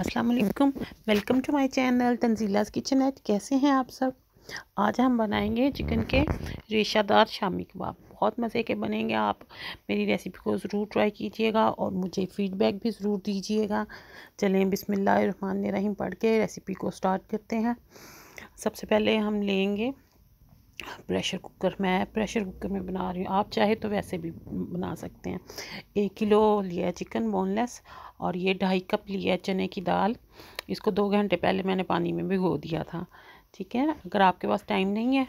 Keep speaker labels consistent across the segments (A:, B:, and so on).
A: अस्सलाम वालेकुम welcome to my channel Tanzila's kitchen eight कैसे हैं आप सब आज हम बनाएंगे चिकन के रेशादार शामी कबाब बहुत मज़े के बनेंगे आप मेरी रेसिपी को ज़रूर ट्राई कीजिएगा और मुझे फ़ीडबैक भी ज़रूर दीजिएगा चलें बिसमिल्ल रहीम पढ़ के रेसिपी को स्टार्ट करते हैं सबसे पहले हम लेंगे प्रेशर कुकर मैं प्रेशर कुकर में बना रही हूँ आप चाहे तो वैसे भी बना सकते हैं एक किलो लिया है चिकन बोनलेस और ये ढाई कप लिया है चने की दाल इसको दो घंटे पहले मैंने पानी में भिगो दिया था ठीक है अगर आपके पास टाइम नहीं है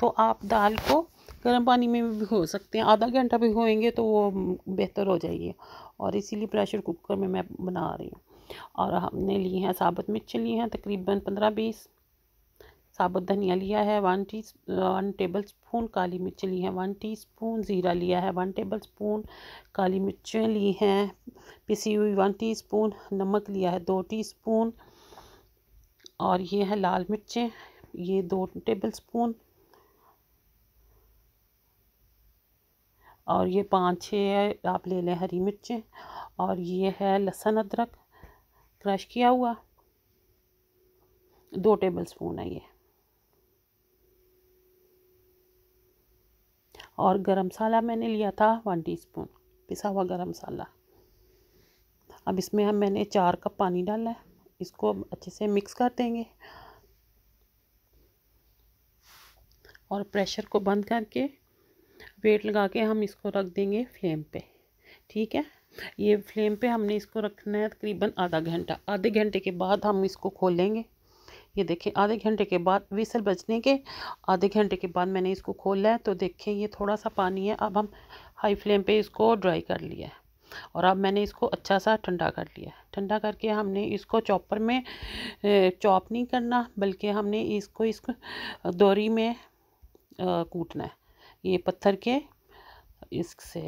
A: तो आप दाल को गर्म पानी में भी भिगो सकते हैं आधा घंटा भिगोएंगे तो वो बेहतर हो जाएगी और इसीलिए प्रेशर कुकर में मैं बना रही हूँ और हमने लिए हैं साबुत मिर्च ली हैं तकरीबन पंद्रह बीस साबुत धनिया लिया है one to one tablespoon काली मिर्च ली है वन टी स्पून ज़ीरा लिया है वन टेबल स्पून काली मिर्चें ली हैं पिसी हुई वन टी स्पून नमक लिया है दो टी स्पून और ये है लाल मिर्चें ये दो टेबल स्पून और ये पाँच छः आप ले लें हरी मिर्चें और ये है लहसुन अदरक क्रश किया हुआ दो टेबल स्पून है ये और गरम मसाला मैंने लिया था वन टीस्पून पिसा हुआ गरम मसाला अब इसमें हम मैंने चार कप पानी डाला है इसको अच्छे से मिक्स कर देंगे और प्रेशर को बंद करके वेट लगा के हम इसको रख देंगे फ्लेम पे ठीक है ये फ्लेम पे हमने इसको रखना है तकरीबन आधा घंटा आधे घंटे के बाद हम इसको खोलेंगे ये देखें आधे घंटे के बाद विसल बजने के आधे घंटे के बाद मैंने इसको खोला है तो देखें ये थोड़ा सा पानी है अब हम हाई फ्लेम पे इसको ड्राई कर लिया है और अब मैंने इसको अच्छा सा ठंडा कर लिया है ठंडा करके हमने इसको चॉपर में चॉप नहीं करना बल्कि हमने इसको इसको दोरी में कूटना है ये पत्थर के इससे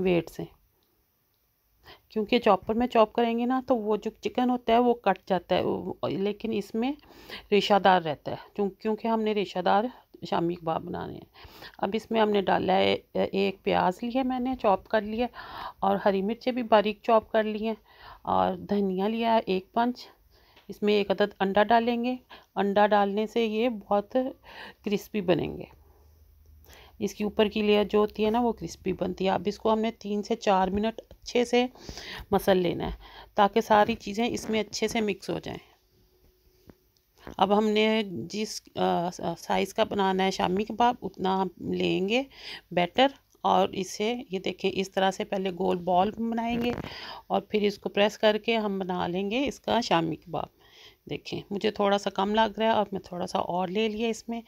A: वेट से क्योंकि चॉपर में चॉप करेंगे ना तो वो जो चिकन होता है वो कट जाता है लेकिन इसमें रेशादार रहता है क्योंकि हमने रेशादार शामी कबाब बनाने हैं अब इसमें हमने डाला है एक प्याज लिया मैंने चॉप कर लिया और हरी मिर्चें भी बारीक चॉप कर ली हैं और धनिया लिया है एक पंच इसमें एक अदद अंडा डालेंगे अंडा डालने से ये बहुत क्रिस्पी बनेंगे इसकी ऊपर की लेयर जो होती है ना वो क्रिस्पी बनती है अब इसको हमने तीन से चार मिनट अच्छे से मसल लेना है ताकि सारी चीज़ें इसमें अच्छे से मिक्स हो जाएं अब हमने जिस साइज़ का बनाना है शामी कबाब उतना हम लेंगे बैटर और इसे ये देखें इस तरह से पहले गोल बॉल बनाएंगे और फिर इसको प्रेस करके हम बना लेंगे इसका शामी कबाब देखें मुझे थोड़ा सा कम लग रहा है और मैं थोड़ा सा और ले लिया इसमें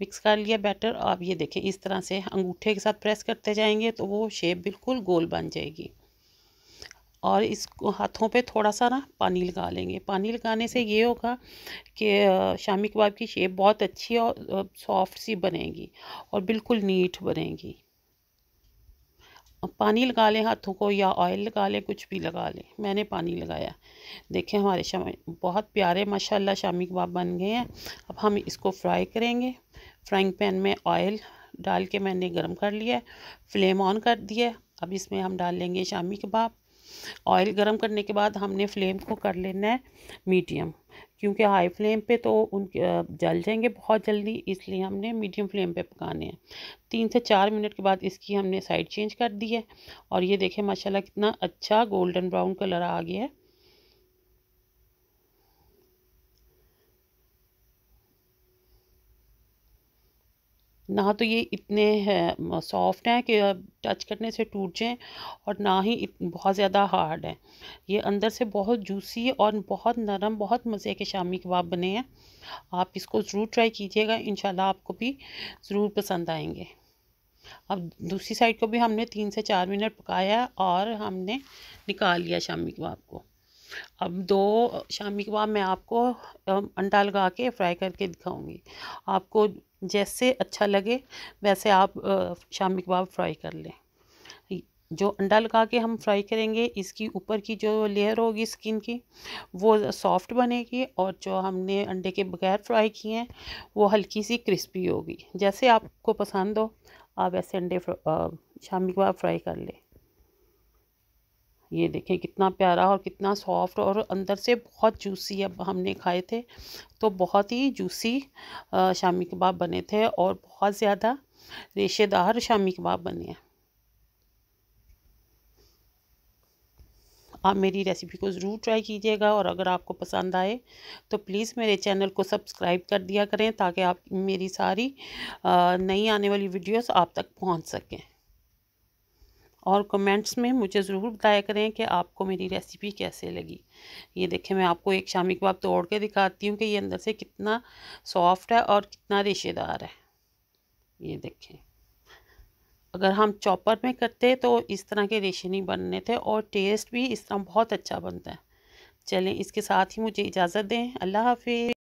A: मिक्स कर लिया बैटर आप ये देखें इस तरह से अंगूठे के साथ प्रेस करते जाएंगे तो वो शेप बिल्कुल गोल बन जाएगी और इसको हाथों पे थोड़ा सा ना पानी लगा लेंगे पानी लगाने से ये होगा कि शामी कबाब की शेप बहुत अच्छी और सॉफ्ट सी बनेगी और बिल्कुल नीट बनेगी पानी लगा लें हाथों को या ऑयल लगा लें कुछ भी लगा लें मैंने पानी लगाया देखें हमारे शाम बहुत प्यारे माशाल्लाह शामी कबाब बन गए हैं अब हम इसको फ्राई करेंगे फ्राइंग पैन में ऑयल डाल के मैंने गर्म कर लिया फ्लेम ऑन कर दिया अब इसमें हम डाल लेंगे शामी कबाब ऑयल गर्म करने के बाद हमने फ्लेम को कर लेना है मीडियम क्योंकि हाई फ्लेम पे तो उन जल जाएंगे बहुत जल्दी इसलिए हमने मीडियम फ्लेम पे पकाने हैं तीन से चार मिनट के बाद इसकी हमने साइड चेंज कर दी है और ये देखें माशाल्लाह कितना अच्छा गोल्डन ब्राउन कलर आ गया है ना तो ये इतने सॉफ्ट हैं कि टच करने से टूट जाएं और ना ही बहुत ज़्यादा हार्ड हैं ये अंदर से बहुत जूसी और बहुत नरम बहुत मज़े के शामी कबाब बने हैं आप इसको ज़रूर ट्राई कीजिएगा इन आपको भी ज़रूर पसंद आएंगे अब दूसरी साइड को भी हमने तीन से चार मिनट पकाया और हमने निकाल लिया शामी कबाब को अब दो शामी कबाब मैं आपको अंडा लगा के फ्राई करके दिखाऊंगी आपको जैसे अच्छा लगे वैसे आप शामी कबाब फ्राई कर लें जो अंडा लगा के हम फ्राई करेंगे इसकी ऊपर की जो लेयर होगी स्किन की वो सॉफ्ट बनेगी और जो हमने अंडे के बगैर फ्राई किए हैं वो हल्की सी क्रिस्पी होगी जैसे आपको पसंद हो आप ऐसे अंडे शामी कबाब फ्राई कर लें ये देखें कितना प्यारा और कितना सॉफ्ट और अंदर से बहुत जूसी अब हमने खाए थे तो बहुत ही जूसी शामी कबाब बने थे और बहुत ज़्यादा रेशेदार शामी कबाब बने हैं आप मेरी रेसिपी को ज़रूर ट्राई कीजिएगा और अगर आपको पसंद आए तो प्लीज़ मेरे चैनल को सब्सक्राइब कर दिया करें ताकि आप मेरी सारी नई आने वाली वीडियोस आप तक पहुंच सकें और कमेंट्स में मुझे ज़रूर बताया करें कि आपको मेरी रेसिपी कैसे लगी ये देखें मैं आपको एक शामी कबाब तोड़ के दिखाती हूँ कि ये अंदर से कितना सॉफ्ट है और कितना रेशेदार है ये देखें अगर हम चॉपर में करते तो इस तरह के रेशे नहीं बनने थे और टेस्ट भी इस तरह बहुत अच्छा बनता है चलें इसके साथ ही मुझे इजाज़त दें अल्लाह हाफि